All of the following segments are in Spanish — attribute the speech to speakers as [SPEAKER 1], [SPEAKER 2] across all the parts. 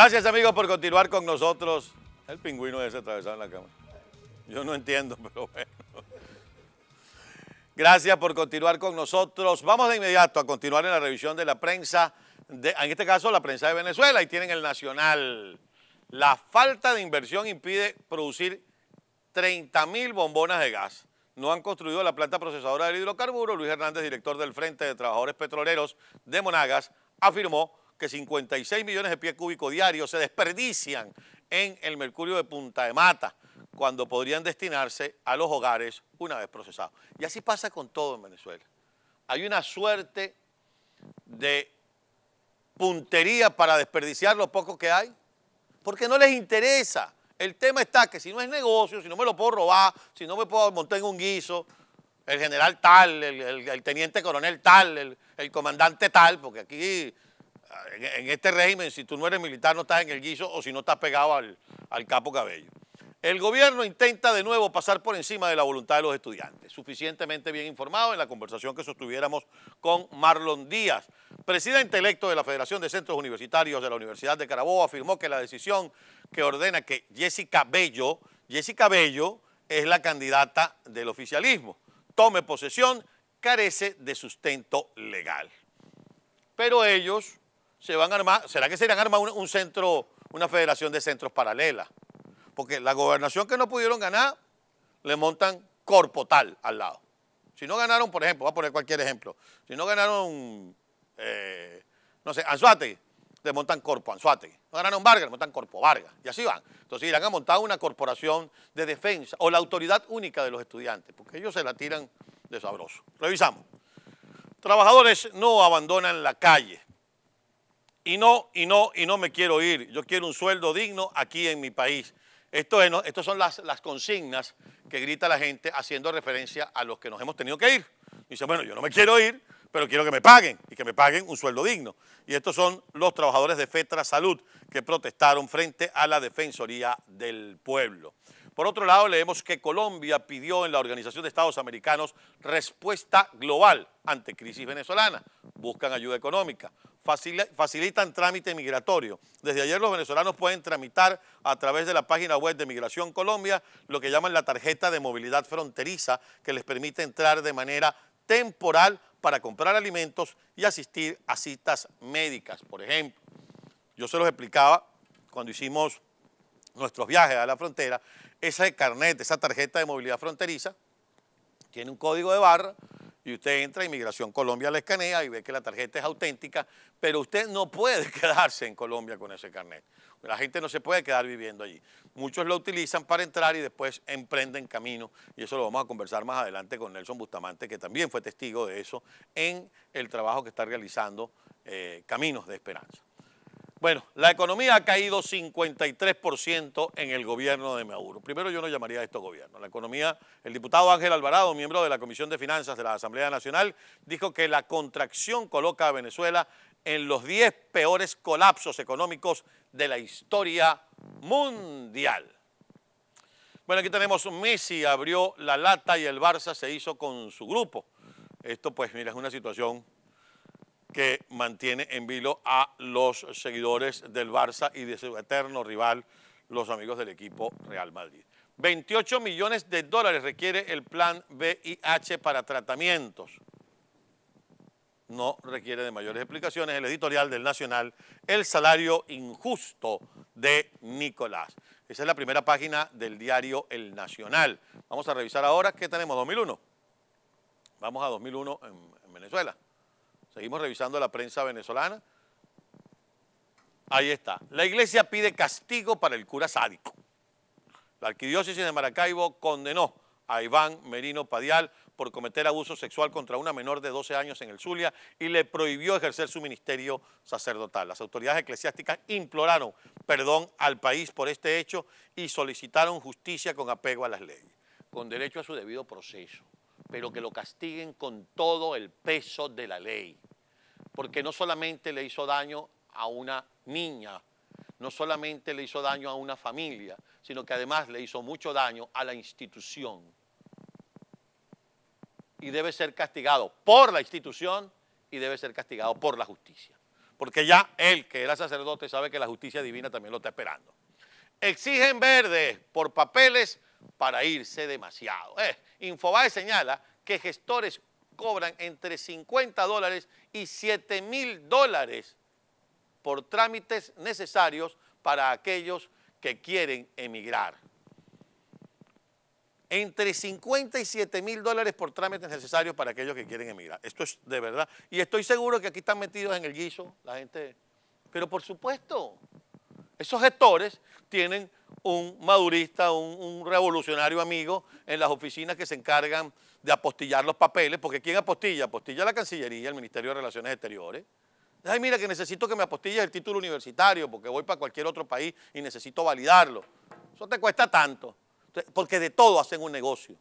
[SPEAKER 1] Gracias, amigos, por continuar con nosotros. El pingüino ese atravesado en la cámara Yo no entiendo, pero bueno. Gracias por continuar con nosotros. Vamos de inmediato a continuar en la revisión de la prensa, en este caso la prensa de Venezuela, y tienen el Nacional. La falta de inversión impide producir 30.000 mil bombonas de gas. No han construido la planta procesadora del hidrocarburos. Luis Hernández, director del Frente de Trabajadores Petroleros de Monagas, afirmó que 56 millones de pies cúbicos diarios se desperdician en el mercurio de Punta de Mata, cuando podrían destinarse a los hogares una vez procesados. Y así pasa con todo en Venezuela. Hay una suerte de puntería para desperdiciar lo poco que hay, porque no les interesa. El tema está que si no es negocio, si no me lo puedo robar, si no me puedo montar en un guiso, el general tal, el, teniente coronel tal, el, el comandante tal, porque aquí en, este régimen, si tú no eres militar, no estás en el guiso o si no estás pegado al, al capo cabello. El gobierno intenta de nuevo pasar por encima de la voluntad de los estudiantes, suficientemente bien informado en la conversación que sostuviéramos con Marlon Díaz. Presidente electo de la Federación de Centros Universitarios de la Universidad de Carabobo afirmó que la decisión que ordena que Jessica Bello, Jessica Bello es la candidata del oficialismo, tome posesión, carece de sustento legal. Pero ellos van a armar, ¿será que se irán a armar un, centro, una federación de centros paralelas? Porque la gobernación que no pudieron ganar, le montan Corpo Tal al lado. Si no ganaron, por ejemplo, voy a poner cualquier ejemplo, si no ganaron, eh, no sé, Anzuategui, le montan corpo Anzuate. No ganaron Vargas, le montan corpo Vargas. Y así van. Entonces irán a montar una corporación de defensa o la autoridad única de los estudiantes, porque ellos se la tiran de sabroso. Revisamos. Trabajadores no abandonan la calle y no, y no, y no me quiero ir. Yo quiero un sueldo digno aquí en mi país. Esto estas son las, las, consignas que grita la gente haciendo referencia a los que nos hemos tenido que ir. Dice, bueno, yo no me quiero ir, pero quiero que me paguen y que me paguen un sueldo digno. Y estos son los trabajadores de FETRA Salud que protestaron frente a la Defensoría del Pueblo. Por otro lado, leemos que Colombia pidió en la Organización de Estados Americanos respuesta global ante crisis venezolana. Buscan ayuda económica facilitan trámite migratorio. Desde ayer los venezolanos pueden tramitar a través de la página web de Migración Colombia lo que llaman la tarjeta de movilidad fronteriza que les permite entrar de manera temporal para comprar alimentos y asistir a citas médicas, por ejemplo. Yo se los explicaba cuando hicimos nuestros viajes a la frontera, ese carnet, esa tarjeta de movilidad fronteriza, tiene un código de barra y usted entra a Inmigración Colombia, la escanea y ve que la tarjeta es auténtica, pero usted no puede quedarse en Colombia con ese carnet. La gente no se puede quedar viviendo allí. Muchos lo utilizan para entrar y después emprenden camino, y eso lo vamos a conversar más adelante con Nelson Bustamante, que también fue testigo de eso en el trabajo que está realizando eh, Caminos de Esperanza. Bueno, la economía ha caído 53% en el gobierno de Maduro. Primero yo no llamaría a esto gobierno. La economía, el diputado Ángel Alvarado, miembro de la Comisión de Finanzas de la Asamblea Nacional, dijo que la contracción coloca a Venezuela en los 10 peores colapsos económicos de la historia mundial. Bueno, aquí tenemos Messi abrió la lata y el Barça se hizo con su grupo. Esto pues mira, es una situación que mantiene en vilo a los seguidores del Barça y de su eterno rival, los amigos del equipo Real Madrid. 28 millones de dólares requiere el plan VIH para tratamientos. No requiere de mayores explicaciones el editorial del Nacional, el salario injusto de Nicolás. Esa es la primera página del diario El Nacional. Vamos a revisar ahora qué tenemos, 2001. Vamos a 2001 en Venezuela. Seguimos revisando la prensa venezolana. Ahí está. La iglesia pide castigo para el cura sádico. La arquidiócesis de Maracaibo condenó a Iván Merino Padial por cometer abuso sexual contra una menor de 12 años en el Zulia y le prohibió ejercer su ministerio sacerdotal. Las autoridades eclesiásticas imploraron perdón al país por este hecho y solicitaron justicia con apego a las leyes, con derecho a su debido proceso pero que lo castiguen con todo el peso de la ley. Porque no solamente le hizo daño a una niña, no solamente le hizo daño a una familia, sino que además le hizo mucho daño a la institución. Y debe ser castigado por la institución y debe ser castigado por la justicia. Porque ya él, que era sacerdote, sabe que la justicia divina también lo está esperando. Exigen verde por papeles para irse demasiado. Eh, Infobae señala que gestores cobran entre 50 dólares y 7 mil dólares por trámites necesarios para aquellos que quieren emigrar. Entre 50 y 7 mil dólares por trámites necesarios para aquellos que quieren emigrar. Esto es de verdad. Y estoy seguro que aquí están metidos en el guiso la gente. Pero por supuesto, esos gestores tienen un madurista, un, revolucionario amigo en las oficinas que se encargan de apostillar los papeles, porque ¿quién apostilla? Apostilla la Cancillería, el Ministerio de Relaciones Exteriores. Ay, mira, que necesito que me apostille el título universitario, porque voy para cualquier otro país y necesito validarlo. Eso te cuesta tanto, porque de todo hacen un negocio.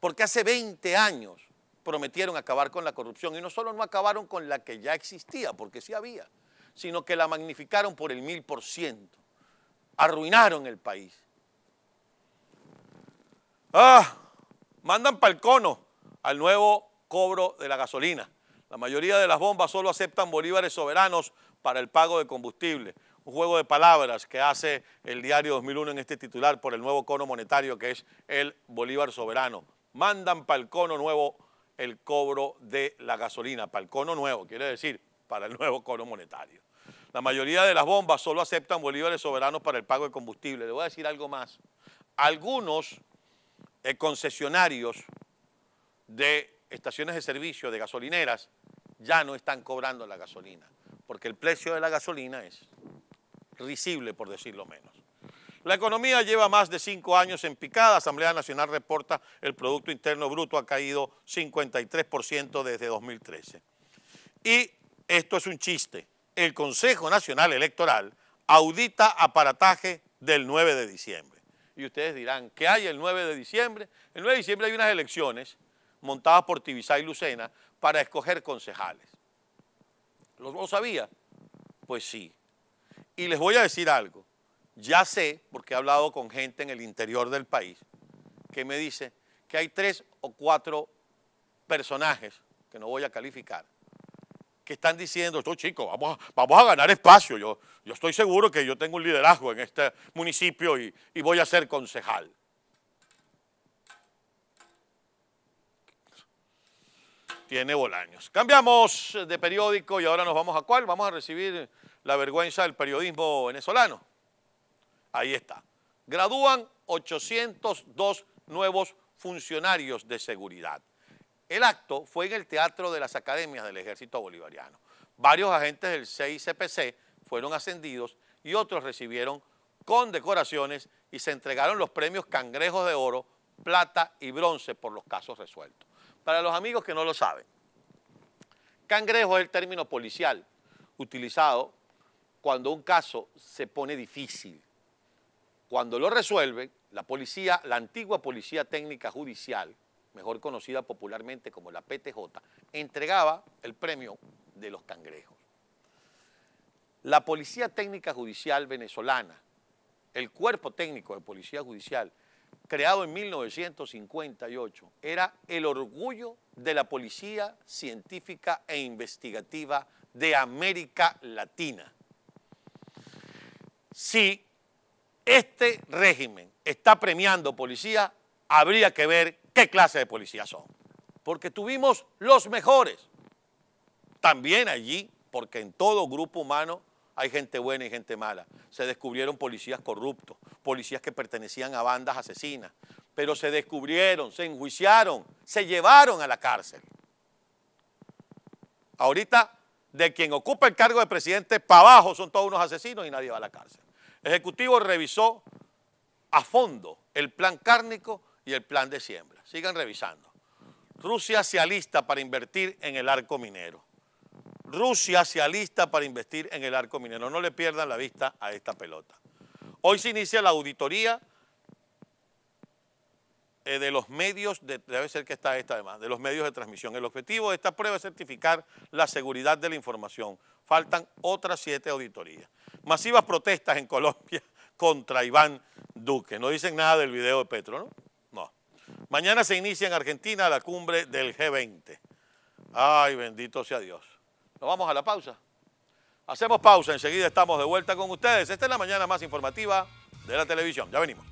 [SPEAKER 1] Porque hace 20 años prometieron acabar con la corrupción y no solo no acabaron con la que ya existía, porque sí había, sino que la magnificaron por el mil por ciento. Arruinaron el país. Ah, mandan para cono al nuevo cobro de la gasolina. La mayoría de las bombas solo aceptan bolívares soberanos para el pago de combustible. Un juego de palabras que hace el diario 2001 en este titular por el nuevo cono monetario que es el bolívar soberano. Mandan para cono nuevo el cobro de la gasolina, para el cono nuevo, quiere decir para el nuevo coro monetario. La mayoría de las bombas solo aceptan bolívares soberanos para el pago de combustible. Le voy a decir algo más. Algunos eh, concesionarios de estaciones de servicio, de gasolineras, ya no están cobrando la gasolina, porque el precio de la gasolina es risible, por decirlo menos. La economía lleva más de cinco años en picada. Asamblea Nacional reporta el Producto Interno Bruto ha caído 53% desde 2013. Y esto es un chiste. El Consejo Nacional Electoral audita aparataje del 9 de diciembre. Y ustedes dirán, ¿qué hay el 9 de diciembre? El 9 de diciembre hay unas elecciones montadas por Tibisay y Lucena para escoger concejales. ¿Lo sabía? Pues sí. Y les voy a decir algo. Ya sé, porque he hablado con gente en el interior del país, que me dice que hay tres o cuatro personajes, que no voy a calificar, que están diciendo, estos chicos, vamos, vamos a ganar espacio. Yo, yo estoy seguro que yo tengo un liderazgo en este municipio y voy a ser concejal. Tiene Bolaños. Cambiamos de periódico y ahora nos vamos a cuál. Vamos a recibir la vergüenza del periodismo venezolano. Ahí está. Gradúan 802 nuevos funcionarios de seguridad. El acto fue en el Teatro de las Academias del Ejército Bolivariano. Varios agentes del 6 fueron ascendidos y otros recibieron condecoraciones y se entregaron los premios Cangrejos de Oro, Plata y Bronce por los casos resueltos. Para los amigos que no lo saben, cangrejo es el término policial utilizado cuando un caso se pone difícil. Cuando lo resuelven, la policía, la antigua policía técnica judicial, mejor conocida popularmente como la PTJ, entregaba el premio de los cangrejos. La Policía Técnica Judicial venezolana, el cuerpo técnico de Policía Judicial, creado en 1958, era el orgullo de la policía científica e investigativa de América Latina. Si este régimen está premiando policía, habría que ver qué clase de policías son. Porque tuvimos los mejores. También allí, porque en todo grupo humano hay gente buena y gente mala. Se descubrieron policías corruptos, policías que pertenecían a bandas asesinas, pero se descubrieron, se enjuiciaron, se llevaron a la cárcel. Ahorita, de quien ocupa el cargo de presidente para abajo son todos unos asesinos y nadie va a la cárcel. El Ejecutivo revisó a fondo el plan cárnico y el plan de siembra. Sigan revisando. Rusia se alista para invertir en el arco minero. Rusia se alista para invertir en el arco minero. No le pierdan la vista a esta pelota. Hoy se inicia la auditoría eh, de los medios, de, debe ser que está esta además, de los medios de transmisión. El objetivo de esta prueba es certificar la seguridad de la información. Faltan otras siete auditorías. Masivas protestas en Colombia contra Iván Duque. No dicen nada del video de Petro, ¿no? Mañana se inicia en Argentina la cumbre del G20. Ay, bendito sea Dios. Nos vamos a la pausa. Hacemos pausa, enseguida estamos de vuelta con ustedes. Esta es la mañana más informativa de la televisión. Ya venimos.